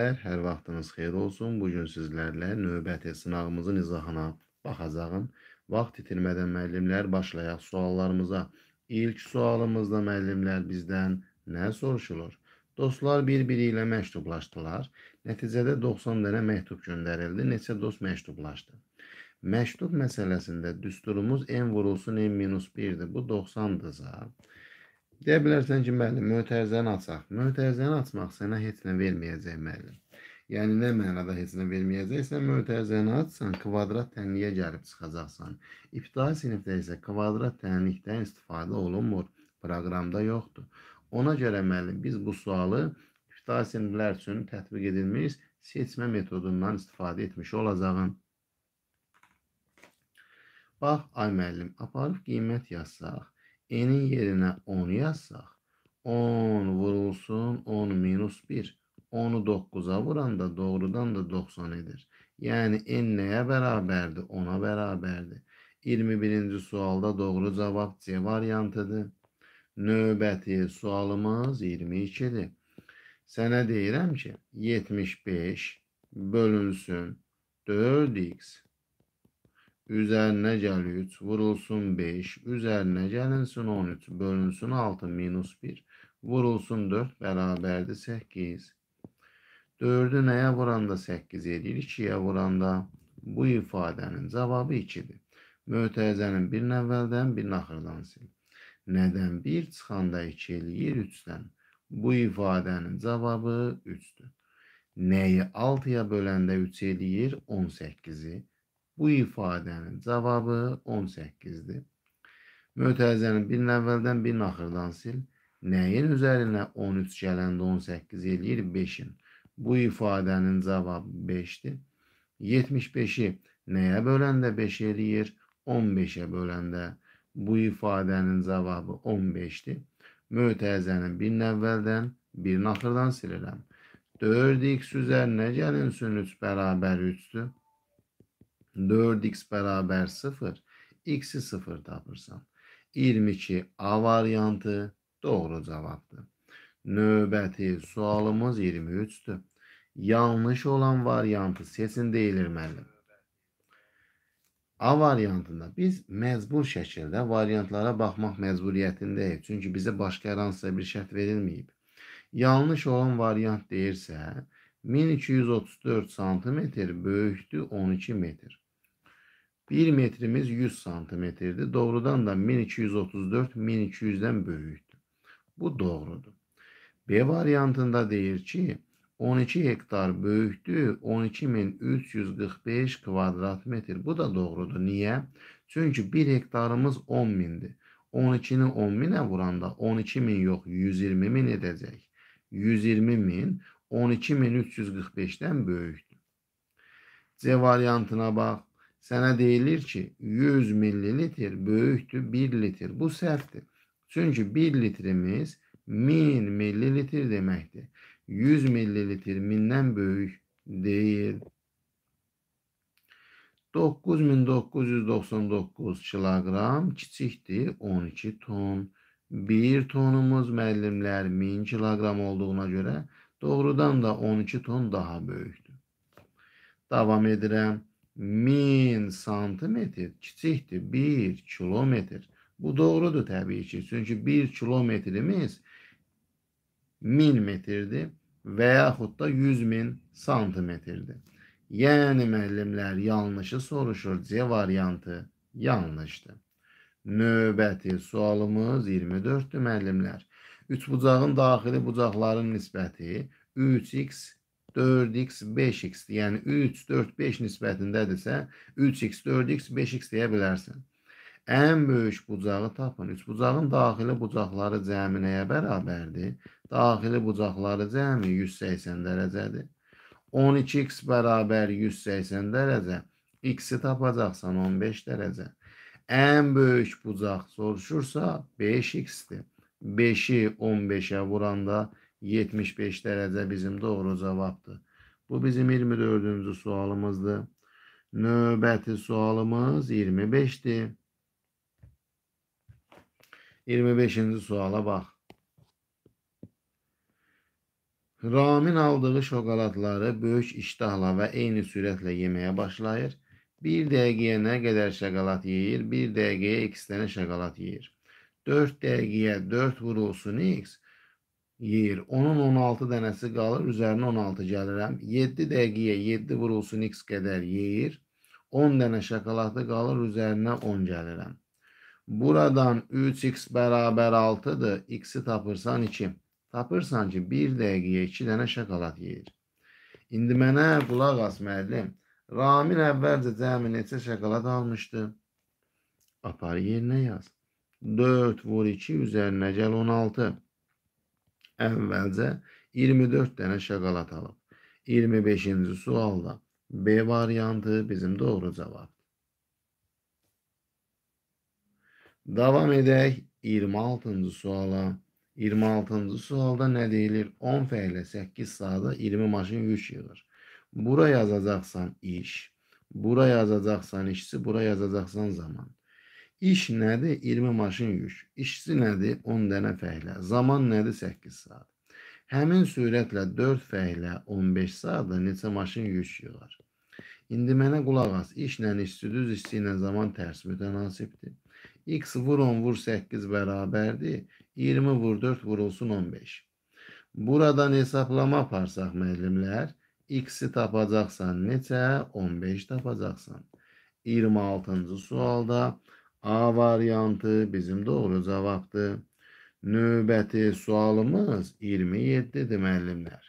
Hər vaxtınız xeyir olsun. Bugün sizlərlə növbəti sınağımızın izahına baxacağım. Vaxt itirmədən müəllimlər başlayaq suallarımıza. İlk sualımızda müəllimlər bizdən nə soruşulur? Dostlar bir-biri ilə məktublaşdılar. Nəticədə 90 dənə məktub göndərildi. Neçə dost məktublaşdı? Məktub məsələsində düsturumuz n vurulsun n minus 1-dir. Bu 90-dırsa, Deyə bilərsən ki, müəllim, mötərizəni açaq. Mötərizəni açmaq sənə heç nə verməyəcək müəllim. Yəni nə mənada heç nə verməyəcəksən, mötərizəni açsan, kvadrat tənliyə gəlib çıxacaqsan. İbtidai sinifdə isə kvadrat tənlikdən istifadə olunmur, proqramda yoxdur. Ona görə müəllim, biz bu sualı ibtidai siniflər üçün tətbiq edilmiş seçmə metodundan istifadə etmiş olacağam. Bax, ay müəllim, aparıb qiymət yazsaq, enin yerinə 10 yazsaq, 10 vurulsun 10 minus 1. 10'u 9'a vuranda doğrudan da 90 edir. Yani n neye beraberdi? 10'a beraberdi. 21. sualda doğru cevap C variantıdır. Növbəti sualımız 22-dir. Sənə deyirəm ki, 75 bölünsün 4x Üzerine gel 3. Vurulsun 5. Üzerine gelinsin 13. Bölünsün 6. Minus 1. Vurulsun 4. Beraberdir 8. 4'ü neye vuranda 8 edir? 2'ye vuranda bu ifadənin cavabı 2-dir. Mötəzənin birini əvvəldən, birini axırdan sil. Nədən 1 çıxanda 2 eləyir 3-dən. Bu ifadənin cavabı 3-dür. Nəyi 6-ya böləndə 3 eləyir 18-i. Bu ifadənin cavabı 18-dir. Mötərizənin birini əvvəldən, birini axırdan sil. Nəyin üzərinə 13 gələndə 18 eləyir? 5-in. Bu ifadənin cavabı 5-dir. 75-i nəyə böləndə 5 eləyir? 15-ə böləndə bu ifadənin cavabı 15-dir. Mötərizənin birini əvvəldən, birini axırdan silirəm. 4x üzərinə gəlin sün 3 bərabər 3-dür. 4x beraber 0. X'i 0 tapırsan. 22 A variantı doğru cevaptır. Növbəti sualımız 23-dür. Yanlış olan variantı seçin deyilir müəllim. A variantında biz məcbur şəkildə variantlara baxmaq məcburiyyətindəyik. Çünki bizə başqa hər hansısa bir şərt verilməyib. Yanlış olan variant deyirsə, 1234 cm böyükdür 12 metr. 1 metrimiz 100 santimetredi. Doğrudan da 1234 1200'den büyüktü. Bu doğrudu. B varyantında deyir ki 12 hektar büyüktü 12345 kvadrat metre. Bu da doğrudu. Niye? Çünkü 1 hektarımız 10 bindi. 12'ni 10 bine vuranda 12 yok 120.000 edecek. 120.000 12.345'ten büyüktü. böyükdür. C varyantına bak. Sənə deyilir ki, 100 millilitr böyükdür 1 litr. Bu səhvdir. Çünki 1 litrimiz 1000 millilitr deməkdir. 100 millilitr 1000-dən böyük deyil. 9999 kiloqram kiçikdir 12 ton. 1 tonumuz müəllimlər 1000 kiloqram olduğuna görə doğrudan da 12 ton daha böyükdür. Davam edirəm. 1000 santimetr kiçikdir 1 kilometr. Bu doğrudur təbii ki. Çünki 1 kilometrimiz 1000 metrdir və yaxud da 100 min santimetrdir. Yəni müəllimlər yanlışı soruşur. C variantı yanlışdır. Növbəti sualımız 24-dür müəllimlər. Üç bucağın daxili bucaqların nisbəti 3x 4x 5x-dir. Yəni 3, 4, 5 nisbətindədirsə 3x, 4x, 5x deyə bilərsən. Ən böyük bucağı tapın. Üç bucağın daxili bucaqları cəmi nəyə bərabərdir? Daxili bucaqları cəmi 180 dərəcədir. 12x bərabər 180 dərəcə. X-i tapacaqsan 15 dərəcə. Ən böyük bucaq soruşursa 5x-dir. 5-i 15-ə vuranda 5 75 derece bizim doğru cevaptır. Bu bizim 24. sualımızdı. Növbəti sualımız 25-dir. 25-ci suala bax. Ramin aldığı şokoladları böyük iştahla və eyni sürətlə yeməyə başlayır. Bir dəqiqəyə nə qədər şokolad yeyir? Bir dəqiqəyə 2 dənə şokolad yeyir. 4 dəqiqəyə 4 vurulsun x, yer. Onun 16 dənəsi qalır, üzərinə 16 gəlirəm. 7 dəqiqəyə 7 vurulsun x qədər yer. 10 dənə şokoladlı qalır, üzərinə 10 gəlirəm. Buradan 3x bərabər 6-dır. X-i tapırsan 2. Tapırsan ki, 1 dəqiqəyə 2 dənə şokolad yeyir. İndi mənə qulaq as müəllim. Ramin əvvəlcə cəmi neçə şokolad almışdı? Apar yerinə yaz. 4 vur 2 üzərinə gəl 16. 16. Əvvəlcə 24 dənə şəqalat alıb. 25-ci sualda B variantı bizim doğru cavabdır. Davam edək 26-cı suala. 26-cı sualda nə deyilir? 10 fəilə 8 saatda 20 maşın yük yığır. Bura yazacaqsan iş, bura yazacaqsan işçi, bura yazacaqsan zaman. İş nədir? 20 maşın yük. İşçi nədir? 10 dənə fəhlə. Zaman nədir? 8 saat. Həmin sürətlə 4 fəhlə 15 saatda neçə maşın yük yığar? İndi mənə qulaq as. İşlə işçi düz işçi ilə zaman tərs mütənasibdir. X vur 10 vur 8 bərabərdir. 20 vur 4 vurulsun 15. Buradan hesablama aparsaq müəllimlər, x-i tapacaqsan neçə? 15 tapacaqsan. 26-cı sualda A variantı bizim doğru cavabdır. Növbəti sualımız 27-dir müəllimlər.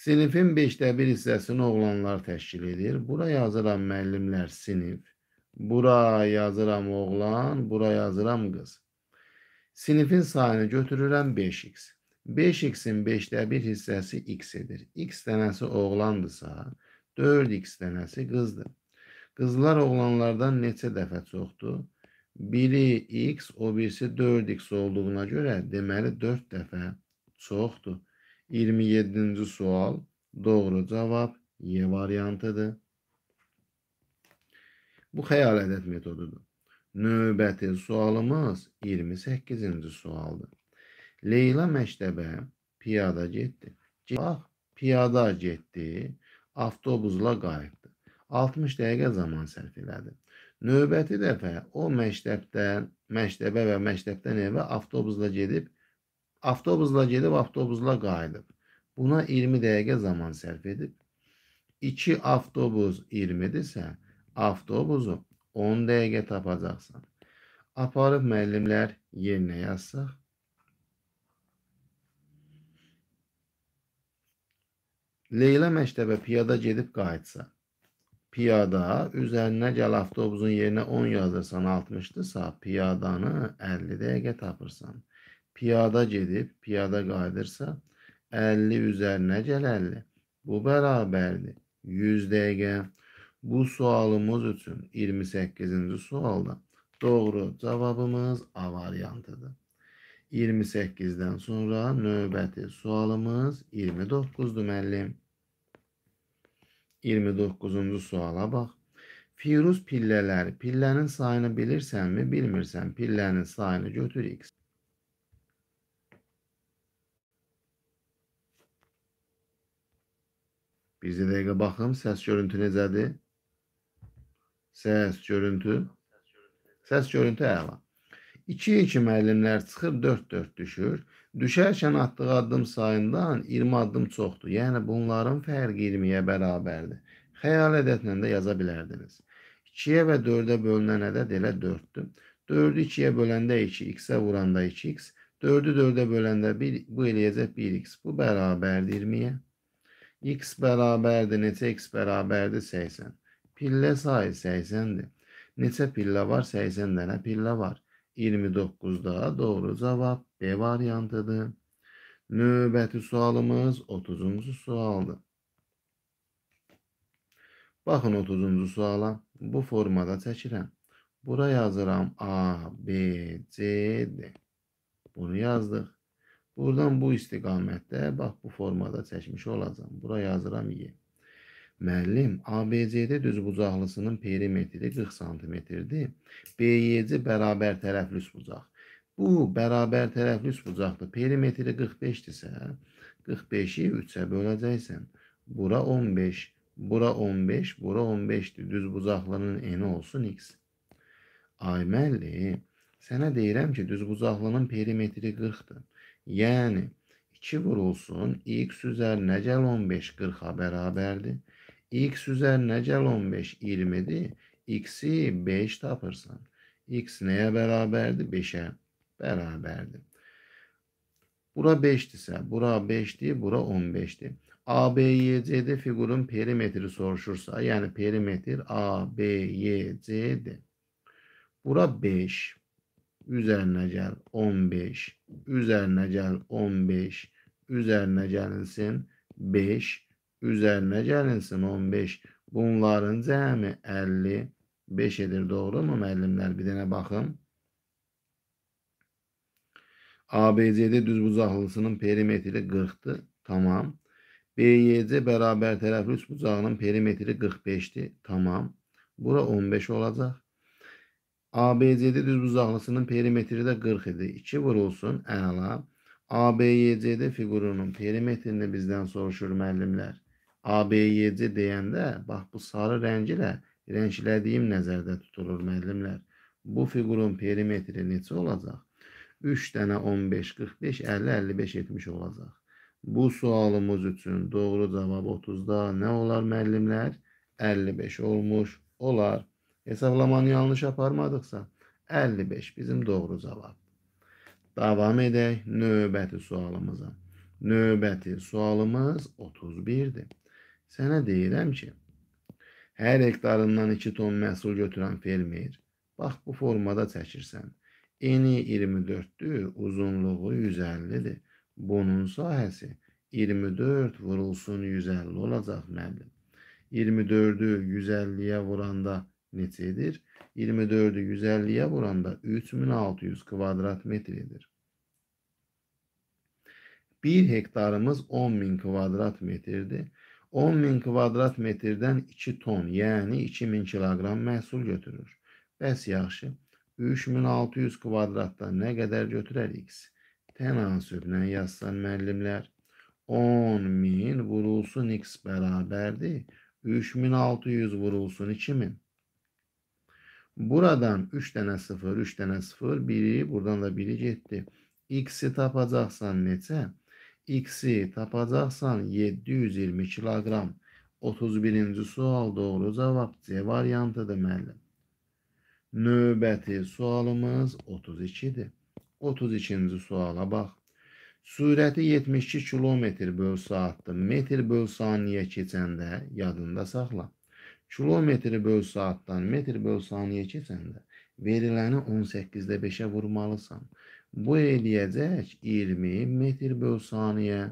Sinifin 5də 1 hissəsini oğlanlar təşkil edir. Bura yazıram müəllimlər sinif. Bura yazıram oğlan, bura yazıram qız. Sinifin sayını götürürəm 5x. 5x-in 5də 1 hissəsi x-dir. x dənəsi oğlandırsa, 4x dənəsi qızdır. Qızlar oğlanlardan neçə dəfə çoxdur? Biri x, o birisi 4x olduğuna görə deməli 4 dəfə çoxdur. 27-ci sual doğru cavab Y variantıdır. Bu xəyal ədəd metodudur. Növbəti sualımız 28-ci sualdır. Leyla məktəbə piyada getdi. Bax, piyada getdi, avtobusla qayıtdı. 60 dəqiqə zaman sərf elədi. Növbəti dəfə o məktəbdən, məktəbə və məktəbdən evə avtobusla gedib, avtobusla gedib, avtobusla qayıdıb. Buna 20 dəqiqə zaman sərf edib. 2 avtobus 20-dirsə, avtobusu 10 dəqiqə tapacaqsan. Aparıb müəllimlər yerinə yazsaq, Leyla məktəbə piyada gedib qayıtsa, piyada üzərinə gəl avtobusun yerinə 10 yazırsan 60-dırsa, piyadanı 50 dəqiqə tapırsan. Piyada gedib, piyada qayıdırsa 50 üzərinə gəl 50. Bu bərabərdir 100 dəqiqə. Bu sualımız üçün 28-ci sualda doğru cavabımız A variantıdır. 28-dən sonra növbəti sualımız 29-dur müəllim. 29-cu suala bax. Firuz pillələri, pillənin sayını bilirsənmi, bilmirsən, pillənin sayını götür x. Bir dəqiqə baxım, səs görüntü necədir? Səs görüntü. Səs görüntü əla. 2-2 müəllimlər çıxır, 4-4 düşür. Düşərkən atdığı addım sayından 20 addım çoxdur. Yəni bunların fərqi 20-yə bərabərdir. Xəyal ədədlə də yaza bilərdiniz. 2-yə və 4-ə bölünən ədəd elə 4-dür. 4-ü 2-yə böləndə 2, x-ə vuranda 2x, 4-ü 4-ə böləndə 1, bu eləyəcək 1x. Bu bərabərdir 20-yə. x bərabərdir, neçə x bərabərdir 80. Pillə sayı 80-dir. Neçə pillə var? 80 dənə pillə var. 29'da doğru cevap B variantıdır. Növbəti sualımız 30-cu sualdır. Baxın 30-cu suala. Bu formada çəkirəm. Bura yazıram A, B, C, D. Bunu yazdıq. Buradan bu istiqamətdə bax bu formada çəkmiş olacam. Bura yazıram Y. Müəllim, ABC-də düzbucaqlısının perimetri 40 sm-dir. BYC bərabər tərəflüs bucaq. Bu bərabər tərəflüs bucaqdır. Perimetri 45-dirsə, 45-i 3-ə böləcəksən. Bura 15, bura 15, bura 15-dir. Düzbucaqlının eni olsun x. Ay müəllim, sənə deyirəm ki, düzbucaqlının perimetri 40-dır. Yəni 2 vurulsun, x üzərinə gəl 15 40-a bərabərdir. x üzerine gel 15 20'di. X'i 5 tapırsan. X neye beraberdi? 5'e beraberdi. Bura 5'ti ise, bura 5'ti, bura 15'ti. A, B, Y, C'de figürün perimetri soruşursa, yani perimetir A, B, Y, C'de. Bura 5, üzerine gel 15, üzerine gel 15, üzerine gelsin 5, üzərinə gəlinsin 15. Bunların cəmi 55 edir. Doğrumu müəllimlər? Bir dənə baxım. ABCD düz bucaqlısının perimetri 40'dır. Tamam. BYC bərabər tərəfli üç bucağının perimetri 45'dir. Tamam. Bura 15 olacaq. ABCD düz bucaqlısının perimetri də 40 idi. 2 vurulsun. Əla. ABYCD figurunun perimetrini bizdən soruşur müəllimlər. AB7 deyəndə bax bu sarı rəng ilə rənglədiyim nəzərdə tutulur müəllimlər. Bu fiqurun perimetri neçə olacaq? 3 dənə 15, 45, 50, 55, 70 olacaq. Bu sualımız üçün doğru cavab 30-da nə olar müəllimlər? 55 olmuş olar. Hesablamanı yanlış aparmadıqsa 55 bizim doğru cavab. Davam edək növbəti sualımıza. Növbəti sualımız 31-dir. Sənə deyirəm ki, hər hektarından 2 ton məhsul götürən fermer, bax bu formada çəkirsən. Eni 24-dür, uzunluğu 150-dir. Bunun sahəsi 24 vurulsun 150 olacaq müəllim. 24-ü 150-yə vuranda neçə edir? 24-ü 150-yə vuranda 3600 kvadrat metr edir. 1 hektarımız 10000 kvadrat metrdir. 10 hmm. bin kvadrat metreden 2 ton, yani yəni 2000 kiloqram məhsul götürür. Bəs yaxşı, 3600 kvadratdan ne kadar götürər x? Tənasüblə yazsan müəllimlər. 10 min vurulsun x bərabərdir. 3600 vurulsun 2000. Buradan 3 dənə 0, 3 dənə 0, biri, buradan da biri getdi. X'i tapacaqsan neçə? X'i tapacaqsan 720 kiloqram. 31-ci sual doğru cavab C variantıdır müəllim. Növbəti sualımız 32-dir. 32-ci suala bax. Sürəti 72 km böl saatdır. Metr böl saniyə keçəndə yadında saxla. Kilometri böl saatdan metr böl saniyə keçəndə veriləni 18-də 5-ə vurmalısan. Bu eləyəcək 20 metr böl saniyə.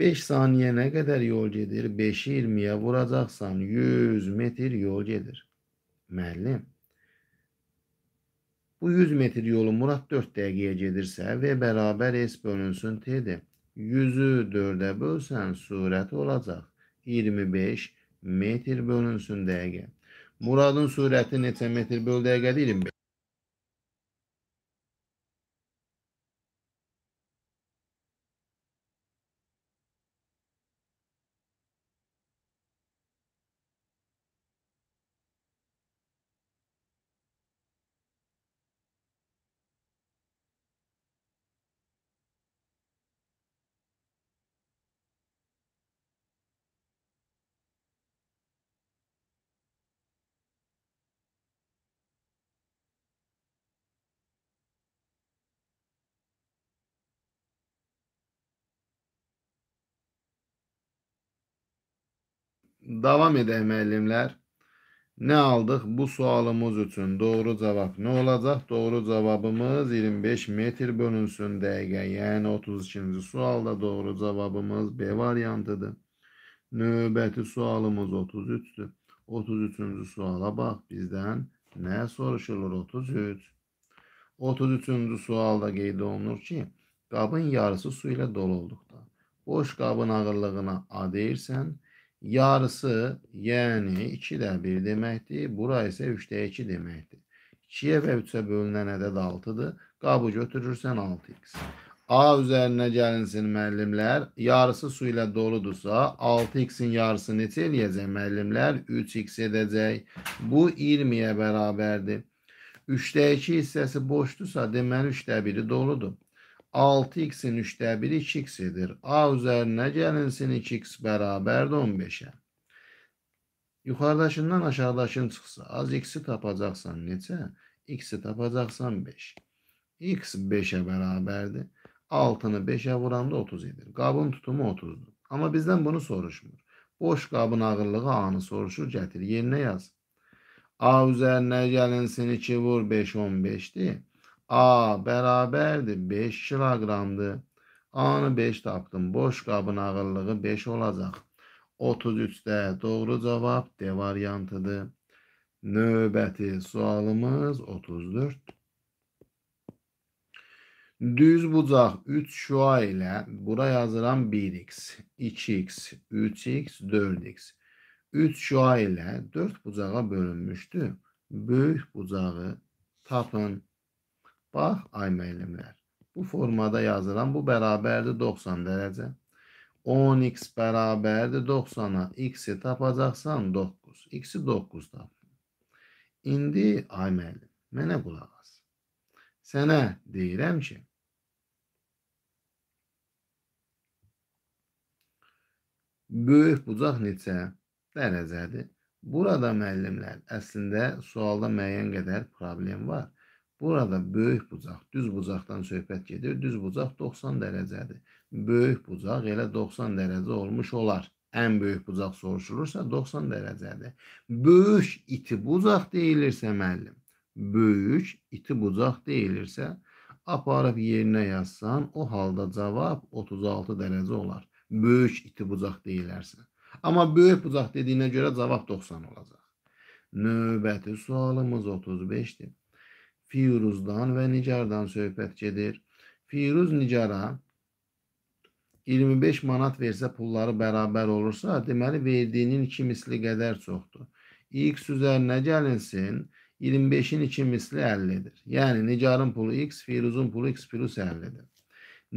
5 saniyə nə qədər yol gedir? 5-i 20-yə vuracaqsan 100 metr yol gedir. Müəllim, bu 100 metr yolu Murad 4 dəqiqəyə gedirsə və bərabər S bölünsün T-dir. 100-ü 4-ə bölsən sürəti olacaq 25 metr bölünsün dəqiqə. Muradın sürəti neçə metr böl dəqiqədir? 25. Davam edək müəllimlər. Nə aldıq? Bu sualımız üçün doğru cavab nə olacaq? Doğru cavabımız 25 metr bölünsün dəqiqə. Yəni 32-ci sualda doğru cavabımız B variantıdır. Növbəti sualımız 33-dür. 33-cü suala bax bizdən nə soruşulur? 33. 33-cü sualda qeyd olunur ki, qabın yarısı su ilə dolu olduqda boş qabın ağırlığına A deyirsən, Yarısı yani 2'də 1 deməkdir. Bura isə 3'də 2 deməkdir. 2'yə və 3'ə bölünən ədəd 6-dır. Qabı götürürsən 6x. A üzerine gəlinsin müəllimlər. Yarısı su ilə doludursa 6x-in yarısı neçə eləyəcək müəllimlər? 3x edəcək. Bu 20-yə bərabərdir. 3'də 2 hissəsi boşdursa deməli 3'də 1-i doludur. 6x'in üçte 1 2x'idir. A üzerine gelinsin 2x beraber de 15'e. Yukarıdaşından aşağıdaşın çıxsa az x'i tapacaqsan neçə? x'i tapacaqsan 5. x 5'e beraberdir. 6'nı 5'e vuranda 30 edir. Qabın tutumu 30'dur. Ama bizden bunu soruşmur. Boş qabın ağırlığı A'nı soruşur, gətir. Yerinə yaz. A üzərinə gəlinsin 2 vur 5 15-dir. A beraberdi 5 kilogramdı. A'nı 5 tapdım. Boş qabın ağırlığı 5 olacaq. 33'də doğru cavab D variantıdır. Növbəti sualımız 34. Düz bucaq 3 şua ilə bura yazıram 1x, 2x, 3x, 4x. 3 şua ilə 4 bucağa bölünmüşdü. Böyük bucağı tapın. Bax, ay müəllimlər, bu formada yazıram. Bu bərabərdir 90 dərəcə. 10x bərabərdir 90-a. X-i tapacaqsan 9. X-i 9 tap. İndi, ay müəllim, mənə qulaq as. Sənə deyirəm ki, böyük bucaq neçə dərəcədir? Burada müəllimlər, əslində sualda müəyyən qədər problem var. Burada böyük bucaq, düz bucaqdan söhbət gedir. Düz bucaq 90 dərəcədir. Böyük bucaq elə 90 dərəcə olmuş olar. Ən böyük bucaq soruşulursa 90 dərəcədir. Böyük iti bucaq deyilirsə müəllim, böyük iti bucaq deyilirsə aparıb yerinə yazsan, o halda cavab 36 dərəcə olar. Böyük iti bucaq deyilərsə. Amma böyük bucaq dediyinə görə cavab 90 olacaq. Növbəti sualımız 35-dir. Firuzdan və Nicardan söhbət gedir. Firuz Nicara 25 manat versə pulları bərabər olursa, deməli verdiyinin 2 misli qədər çoxdur. X üzərinə gəlinsin, 25-in 2 misli 50-dir. Yəni Nicarın pulu X, Firuzun pulu X plus 50-dir.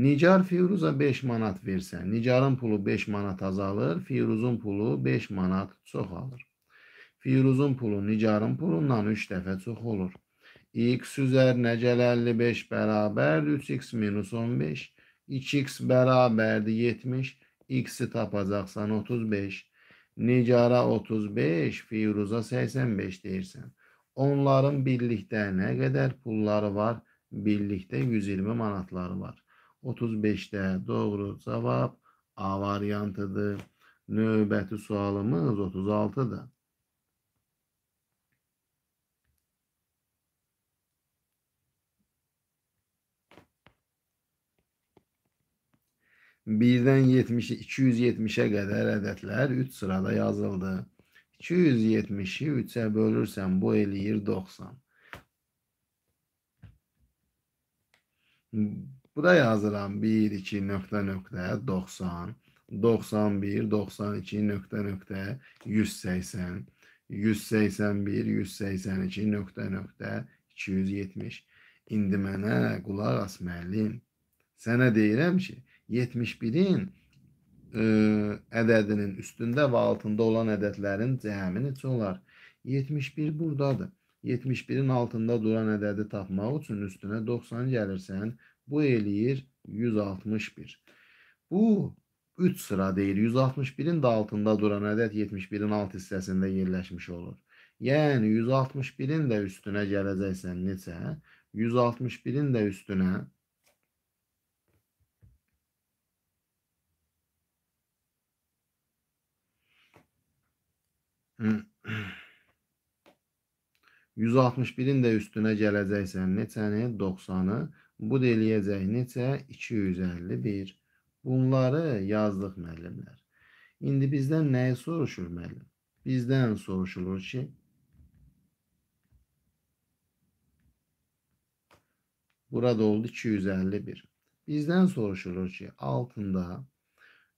Nicar Firuza 5 manat versə, Nicarın pulu 5 manat azalır, Firuzun pulu 5 manat çoxalır. Firuzun pulu Nicarın pulundan 3 dəfə çox olur x üzerine cel 55 beraber 3x minus 15. 2x beraberdi 70. X'i tapacaksan 35. Nicara 35, Firuz'a 85 deyirsən. Onların birlikdə nə qədər pulları var? Birlikdə 120 manatları var. 35-də doğru cavab A variantıdır. Növbəti sualımız 36-dır. 1-dən 70 270-ə qədər ədədlər 3 sırada yazıldı. 270-i 3-ə bölürsən bu eləyir 90. Bu da yazıram 1 2 nöqtə nöqtə 90, 91, 92 nöqtə nöqtə 180, 181, 182 nöqtə nöqtə 270. İndi mənə qulaq as müəllim. Sənə deyirəm ki, 71-in e, ədədinin üstündə və altında olan ədədlərin cəhəmini çoxlar. 71 burdadır. 71-in altında duran ədədi tapmaq üçün üstünə 90 gəlirsən, bu eləyir 161. Bu 3 sıra deyir. 161-in də altında duran ədəd 71-in alt hissəsində yerləşmiş olur. Yəni 161-in də üstünə gələcəksən neçə? 161-in də üstünə 161-in hmm. də üstünə gələcəksən neçəni? 90-ı. Bu da eləyəcək neçə? 251. Bunları yazdıq müəllimlər. İndi bizdən nəyi soruşur müəllim? Bizdən soruşulur ki, Burada oldu 251. Bizdən soruşulur ki, altında,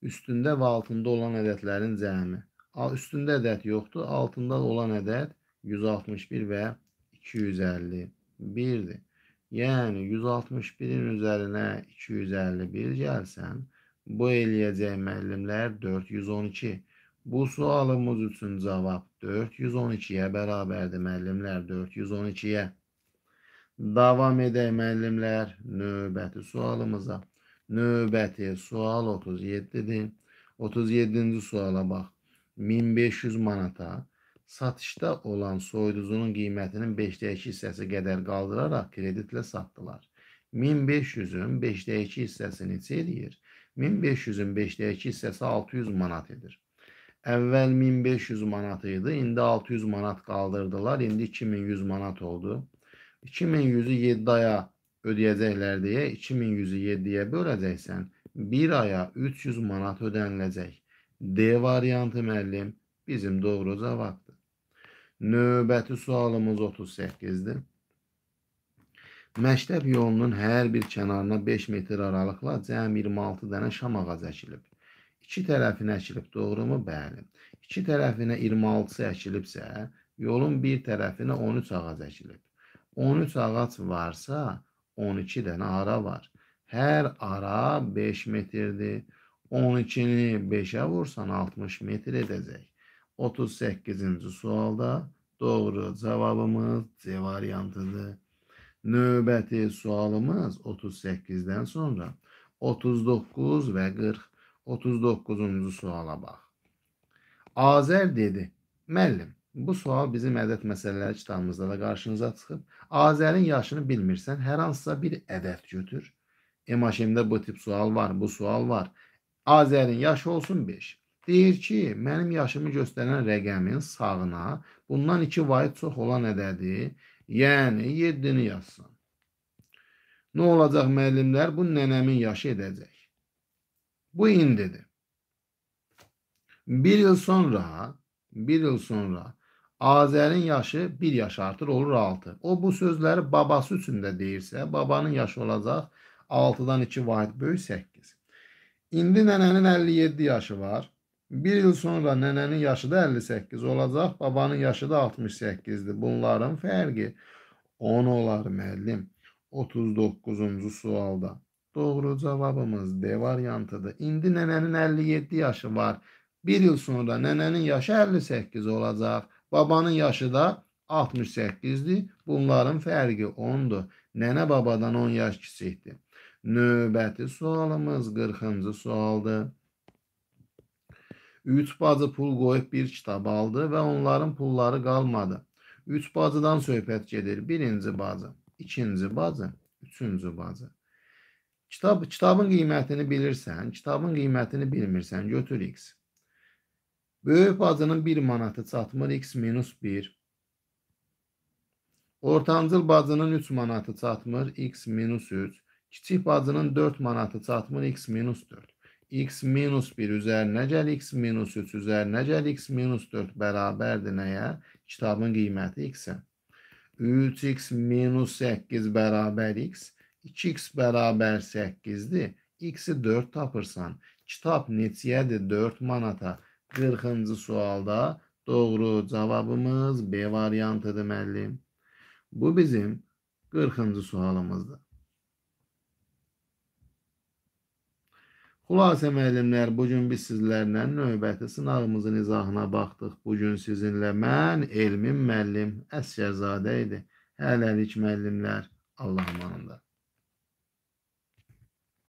üstündə və altında olan ədədlərin cəmi Üstündə ədəd yoxdur. Altında olan ədəd 161 və 251-dir. Yəni 161-in üzərinə 251 gəlsən, bu eləyəcək müəllimlər 412. Bu sualımız üçün cavab 412-yə bərabərdir müəllimlər 412-yə. Davam edək müəllimlər növbəti sualımıza. Növbəti sual 37-dir. 37-ci suala bax. 1500 manata satışda olan soyuducunun qiymətinin 5-də 2 hissəsi qədər qaldıraraq kreditlə satdılar. 1500-ün 5-də 2 hissəsi neçə edir? 1500-ün 5-də 2 hissəsi 600 manat edir. Əvvəl 1500 manat idi, indi 600 manat qaldırdılar, indi 2100 manat oldu. 2100-ü 7 aya ödəyəcəklər deyə 2100-ü 7-yə böləcəksən, 1 aya 300 manat ödəniləcək. D variantı müəllim bizim doğru cavabdır. Növbəti sualımız 38-dir. Məktəb yolunun hər bir kənarına 5 metr aralıqla cəmi 26 dənə şam ağacı əkilib. İki tərəfinə əkilib, doğrumu? Bəli. İki tərəfinə 26-sı əkilibsə, yolun bir tərəfinə 13 ağac əkilib. 13 ağac varsa, 12 dənə ara var. Hər ara 5 metrdir. 12-ni 5-ə vursan 60 metr edəcək. 38-ci sualda doğru cavabımız C variantıdır. Növbəti sualımız 38-dən sonra 39 və 40. 39-cu suala bax. Azər dedi, müəllim, bu sual bizim ədəd məsələləri kitabımızda da qarşınıza çıxıb. Azərin yaşını bilmirsən, hər hansısa bir ədəd götür. EMAŞM-də bu tip sual var, bu sual var. Azərin yaşı olsun 5. Deyir ki, mənim yaşımı göstərən rəqəmin sağına bundan 2 vahid çox olan ədədi, yəni 7-ni yazsın. Nə olacaq müəllimlər? Bu nənəmin yaşı edəcək. Bu indidir. Bir il sonra, bir il sonra Azərin yaşı 1 yaş artır, olur 6. O bu sözləri babası üçün də deyirsə, babanın yaşı olacaq 6-dan 2 vahid böyük 8. İndi nənənin 57 yaşı var. Bir il sonra nənənin yaşı da 58 olacaq, babanın yaşı da 68-dir. Bunların fərqi 10 olar müəllim. 39-cu sualda. Doğru cavabımız D variantıdır. İndi nənənin 57 yaşı var. Bir il sonra nənənin yaşı 58 olacaq. Babanın yaşı da 68-dir. Bunların fərqi 10-dur. Nənə babadan 10 yaş kiçikdir. Növbəti sualımız 40-cı sualdır. 3 bacı pul qoyub bir kitab aldı və onların pulları qalmadı. 3 bacıdan söhbət gedir. Birinci bacı, ikinci bacı, üçüncü bacı. Kitab, kitabın qiymətini bilirsən, kitabın qiymətini bilmirsən, götür x. Böyük bacının 1 manatı çatmır, x minus 1. Ortancıl bacının 3 manatı çatmır, x minus 3. Kiçik bacının 4 manatı çatmır x minus 4. x minus 1 üzərinə gəl, x minus 3 üzərinə gəl, x minus 4 bərabərdir nəyə? Kitabın qiyməti x-ə. 3x minus 8 bərabər x, 2x bərabər 8-dir. x-i 4 tapırsan. Kitab neçiyədir 4 manata? 40-cı sualda doğru cavabımız B variantıdır müəllim. Bu bizim 40-cı sualımızdır. Xülasə müəllimlər, bu gün biz sizlərlə növbəti sınağımızın izahına baxdıq. Bu gün sizinlə mən Elmin müəllim Əsgərzadə idi. Hələlik müəllimlər, Allah amanında.